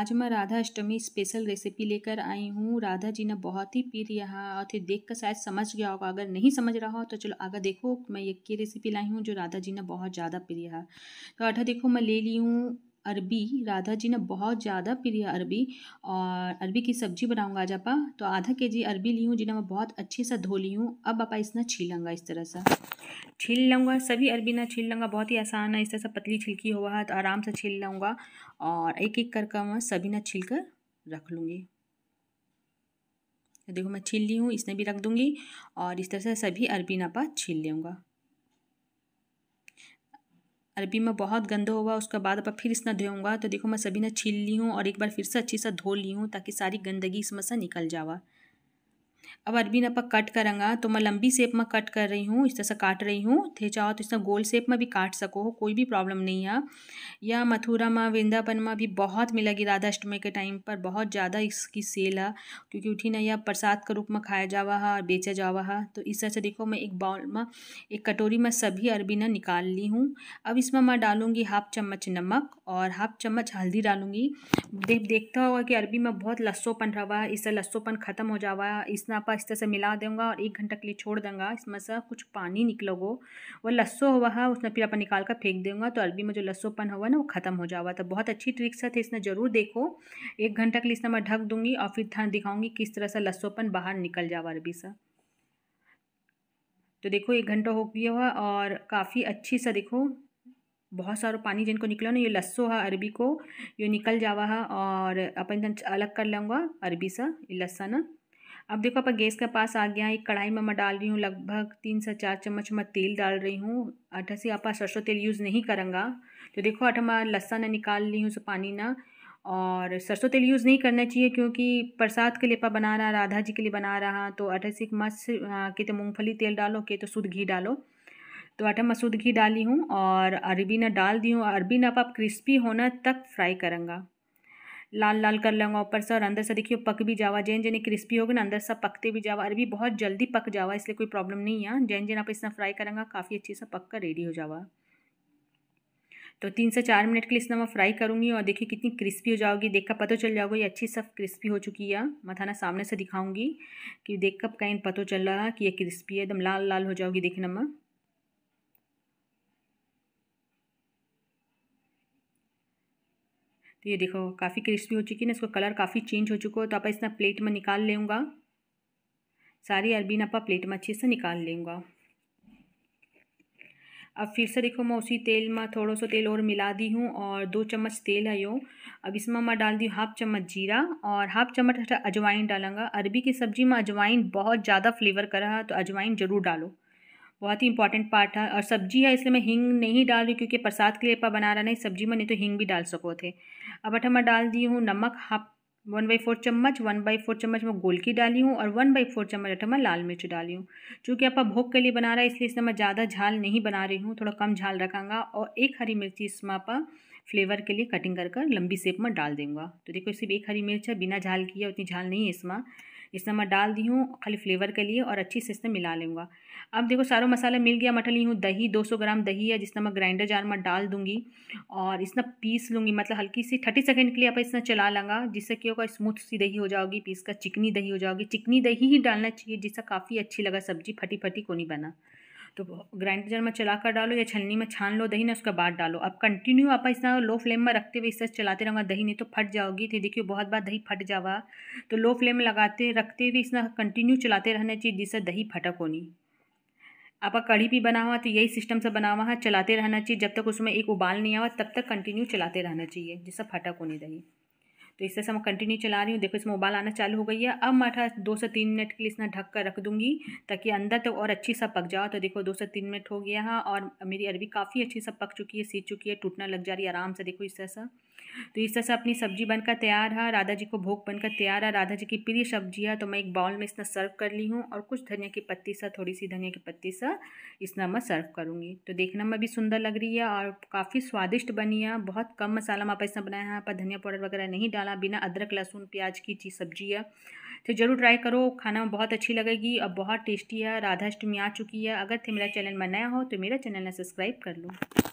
आज मैं राधा अष्टमी special recipe लेकर आई हूँ राधा जी ने बहुत ही पी लिया और थे देख कर शायद समझ गया होगा अगर नहीं समझ रहा हो तो चलो आगे देखो मैं ये की रेसिपी लाई हूँ जो राधा जी ने बहुत ज़्यादा पी लिया तो आधा देखो मैं ले ली हूँ अरबी राधा जी ने बहुत ज़्यादा प्रिय अरबी और अरबी की सब्जी बनाऊंगा आज आपा तो आधा के जी अरबी ली हूँ जिन्हें मैं बहुत अच्छे से धो ली हूँ अब आपा इसना लूँगा इस तरह से छील लूँगा सभी अरबी ना छील लूँगा बहुत ही आसान है इस तरह से पतली छिलकी हुआ है तो आराम से छील लूँगा और एक एक करके मैं सभी ना छील कर रख लूँगी देखो मैं छील ली हूँ इसने भी रख दूँगी और इस तरह से सभी अरबी नापा छील लूँगा अरबी में बहुत गंदा हुआ उसके बाद अब फिर इसने धोऊँगा तो देखो मैं सभी ने छील ली हूँ और एक बार फिर से अच्छी से धो ली हूँ ताकि सारी गंदगी इसमें से निकल जावा अब अरबी आप कट करेंगा तो मैं लंबी सेप में कट कर रही हूँ इस तरह से काट रही हूँ थे चाहो तो इस तरह गोल सेप में भी काट सको हो कोई भी प्रॉब्लम नहीं है या मथुरा में वृंदावन में भी बहुत मिलेगी राधा अष्टमी के टाइम पर बहुत ज़्यादा इसकी सेल है क्योंकि उठी ना यह प्रसाद के रूप में खाया जावा है और बेचा जावा है तो इस तरह से देखो मैं एक बाउल में एक कटोरी में सभी अरबीना निकाल ली हूँ अब इसमें मैं डालूँगी हाफ चम्मच नमक और हाफ चम्मच हल्दी डालूँगी देख देखता होगा कि अरबी में बहुत लस्सोपन रहा है इससे लस्सोपन ख़त्म हो जावा है इसना पर इस तरह से मिला दूंगा और एक घंटा के लिए छोड़ दूंगा इसमें से कुछ पानी निकलोगो वो लस्सो हुआ है उसमें फिर अपन निकाल कर फेंक दूंगा तो अरबी में जो लस्सोपन हुआ ना वो ख़त्म हो जाएगा तो बहुत अच्छी ट्रिक्स है तो इसने ज़रूर देखो एक घंटा के लिए इसमें मैं ढक दूँगी और फिर दिखाऊँगी किस तरह से लस्सोपन बाहर निकल जावा अरबी से तो देखो एक घंटा हो गया हुआ और काफ़ी अच्छी सा देखो बहुत सारो पानी जिनको निकलो ना ये लस्सो है अरबी को ये निकल जावा है और अपन अलग कर लूँगा अरबी ये लस्सा ना अब देखो आप गैस के पास आ गया एक कढ़ाई में मैं डाल रही हूँ लगभग तीन से चार चम्मच मैं तेल डाल रही हूँ अठा से आप सरसों तेल यूज़ नहीं करूँगा तो देखो अठा मैं लस्सा ना निकाल ली हूँ उसे पानी ना और सरसों तेल यूज़ नहीं करना चाहिए क्योंकि प्रसाद के लिए पा बना रहा राधा जी के लिए बना रहा तो अठा से मस्त के तो मूँगफली तेल डालो के तो शुद्ध घी डालो तो आटा मसूद घी डाली हूँ और अरबी ना डाल दी हूँ अरबी ना आप क्रिस्पी होना तक फ्राई करूँगा लाल लाल कर लूँगा ऊपर से और अंदर से देखियो पक भी जावा जैन जैन क्रिस्पी होगी ना अंदर से पकते भी जावा भी बहुत जल्दी पक जावा इसलिए कोई प्रॉब्लम नहीं है हाँ। जैन जैन आप इसमें फ्राई करेंगे काफ़ी अच्छे से पक कर रेडी हो जावा तो तीन से चार मिनट के लिए इसमें मैं फ्राई करूँगी और देखिए कितनी क्रिस्पी हो जाओगी देख कर पता चल जाओगे ये अच्छी सब क्रिस्पी हो चुकी है मथाना सामने से दिखाऊंगी कि देख कर कहीं पता चल रहा है कि ये क्रिस्पी है एकदम लाल लाल हो जाओगी देखने में तो ये देखो काफ़ी क्रिस्पी हो चुकी है ना इसका कलर काफ़ी चेंज हो चुका है तो आप इतना प्लेट में निकाल लेंगे सारी अरबीन आप प्लेट में अच्छे से निकाल लेंगे अब फिर से देखो मैं उसी तेल में थोड़ा सा तेल और मिला दी हूँ और दो चम्मच तेल है यो अब इसमें मैं डाल दी हाफ चम्मच जीरा और हाफ चम्मच अजवाइन डालूंगा अरबी की सब्जी में अजवाइन बहुत ज़्यादा फ्लेवर कर रहा है तो अजवाइन ज़रूर डालो बहुत ही इंपॉर्टेंट पार्ट है और सब्जी है इसलिए मैं हिंग नहीं डाल रही क्योंकि प्रसाद के लिए पा बना रहा नहीं सब्जी में नहीं तो हिंग भी डाल सको थे अब अठा मैं डाल दी हूँ नमक हाफ वन बाई फोर चम्मच वन बाई फोर चम्मच मैं गोल की डाली हूँ और वन बाई फोर चम्मच अठा मैं लाल मिर्च डाली हूँ चूँकि आप भोग के लिए बना रहा है इसलिए इसमें मैं ज़्यादा झाल नहीं बना रही हूँ थोड़ा कम झाल रखांगा और एक हरी मिर्ची इसमें आप फ्लेवर के लिए कटिंग कर कर लंबी सेप में डाल दूँगा तो देखो सिर्फ एक हरी मिर्च है बिना झाल की है उतनी झाल नहीं है इसमें इसमें मैं डाल दी हूँ खाली फ्लेवर के लिए और अच्छी से इसमें मिला लूँगा अब देखो सारा मसाला मिल गया मटली ली हूँ दही 200 ग्राम दही है जिसमें मैं ग्राइंडर जार में डाल दूँगी और इसमें पीस लूँगी मतलब हल्की सी थर्टी सेकेंड के लिए आप इसमें चला लाँगा जिससे क्या होगा स्मूथ सी दही हो जाओगी पीस का चिकनी दही हो जाओगी चिकनी दही ही डालना चाहिए जिससे काफ़ी अच्छी लगा सब्जी फटी फटी को नहीं बना तो ग्राइंडर में चला कर डालो या छन्नी में छान लो दही ना उसका बाद डालो अब कंटिन्यू आप इस लो फ्लेम में रखते हुए इस तरह चलाते रहूँगा दही नहीं तो फट जाओगी तो देखिए बहुत बार दही फट जावा तो लो फ्लेम में लगाते रखते हुए इस कंटिन्यू चलाते रहना चाहिए जिससे दही फटक होनी आपका कढ़ी भी बना हुआ तो यही सिस्टम से बना हुआ है चलाते रहना चाहिए जब तक उसमें एक उबाल नहीं आवा तब तक कंटिन्यू चलाते रहना चाहिए जिससे फटक होनी दही तो इस तरह से मैं कंटिन्यू चला रही हूँ देखो इसमें उबाल आना चालू हो गई है अब मैं दो से तीन मिनट के लिए इसमें ढक कर रख दूँगी ताकि अंदर तक तो और अच्छी सा पक जाओ तो देखो दो से तीन मिनट हो गया है और मेरी अरबी काफ़ी अच्छी सा पक चुकी है सीख चुकी है टूटना लग जा रही है आराम से देखो इस तरह सा तो इस तरह से अपनी सब्जी बनकर तैयार है राधा जी को भोग बनकर तैयार है राधा जी की प्रिय सब्जी है तो मैं एक बाउल में इसमें सर्व कर ली हूँ और कुछ धनिया की पत्ती सा थोड़ी सी धनिया की पत्ती सा इसमें मैं सर्व करूँगी तो देखने में भी सुंदर लग रही है और काफ़ी स्वादिष्ट बनी है बहुत कम मसाला वहाँ पर इसने बनाया है पर धनिया पाउडर वगैरह नहीं डाला बिना अदरक लहसुन प्याज की चीज़ सब्जी है तो ज़रूर ट्राई करो खाना बहुत अच्छी लगेगी और बहुत टेस्टी है राधाष्टमी आ चुकी है अगर थे मेरा चैनल में नया हो तो मेरा चैनल ने सब्सक्राइब कर लो